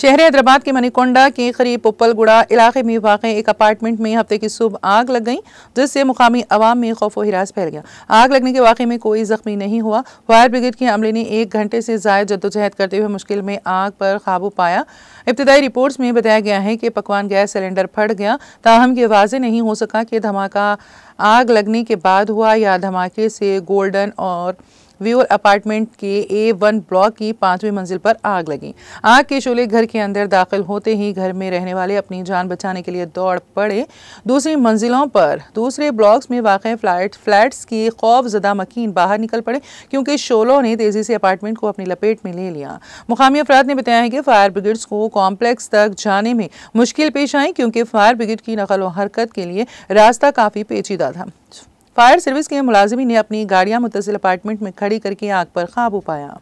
शहर हैदराबाद के मनीकोंडा के करीब पुप्पलगुड़ा इलाके में वाक़ एक अपार्टमेंट में हफ्ते की सुबह आग लग गई जिससे मुकामी आवाम में खौफ हिरास फैल गया आग लगने के वाक़े में कोई ज़ख्मी नहीं हुआ फायर ब्रिगेड के अमले ने एक घंटे से ज़ायद जद्दोजहद करते हुए मुश्किल में आग पर काबू पाया इब्तदाई रिपोर्ट्स में बताया गया है कि पकवान गैस सिलेंडर फट गया ताहम ये वाजे नहीं हो सका कि धमाका आग लगने के बाद हुआ या धमाके से गोल्डन और व्यूअर अपार्टमेंट के ए वन ब्लॉक की पांचवी मंजिल पर आग लगी आग के शोले घर के अंदर दाखिल होते ही घर में रहने वाले अपनी जान बचाने के लिए दौड़ पड़े दूसरी मंजिलों पर दूसरे ब्लॉक्स में वाक़ फ्लैट फ्लैट्स की खौफ जदा मकीन बाहर निकल पड़े क्योंकि शोलों ने तेज़ी से अपार्टमेंट को अपनी लपेट में ले लिया मुकामी अफराद ने बताया कि फायर ब्रिगेड्स को कॉम्प्लेक्स तक जाने में मुश्किल पेश आई क्योंकि फायर ब्रिगेड की नकल व हरकत के लिए रास्ता काफ़ी पेचीदा था फायर सर्विस के मुलाजिमी ने अपनी गाड़ियां मुतसिल अपार्टमेंट में खड़ी करके आग पर काबू पाया